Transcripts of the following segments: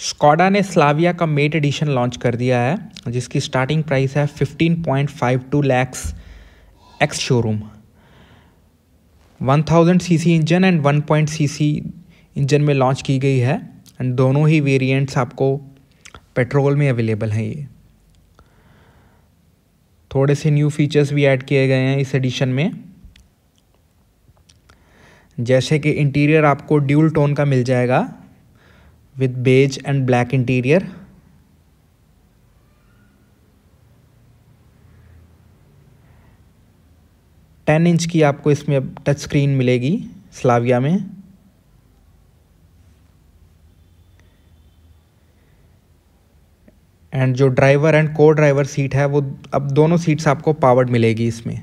Skoda ने Slavia का met edition launch कर दिया है जिसकी स्टार्टिंग प्राइस है 15.52 lakhs ex showroom C C engine and one point C engine में लॉन्च की गई है एंड दोनों ही वेरिएंट्स आपको पेट्रोल में अवेलेबल हैं ये थोड़े से न्यू फीचर्स भी ऐड किए गए हैं इस एडिशन में जैसे कि इंटीरियर आपको ड्यूल टोन का मिल जाएगा with beige and black interior. Ten inch की आपको इसमें अब टच स्क्रीन मिलेगी स्लाविया में एंड जो ड्राइवर एंड को ड्राइवर सीट है वो अब दोनों सीट्स आपको पावर्ड मिलेगी इसमें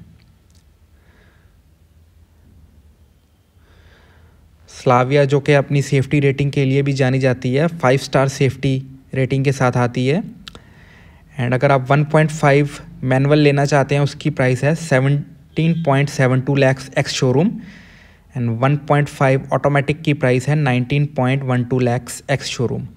स्लाविया जो कि अपनी सेफ्टी रेटिंग के लिए भी जानी जाती है फाइव स्टार सेफ्टी रेटिंग के साथ आती है एंड अगर आप 1.5 मैनुअल लेना चाहते हैं उसकी प्राइस है 17.72 lakhs ex showroom and 1.5 automatic की प्राइस है 19.12 लैक्स एक्स शोरूम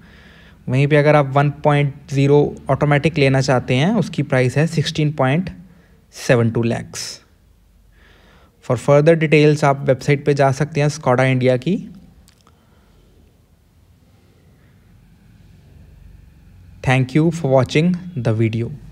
वहीं पे अगर आप 1.0 ऑटोमेटिक लेना चाहते हैं उसकी प्राइस है 16.72 लैक्स फॉर फर्दर डिटेल्स आप वेबसाइट पे जा सकते हैं स्कॉडा इंडिया की thank you for watching the video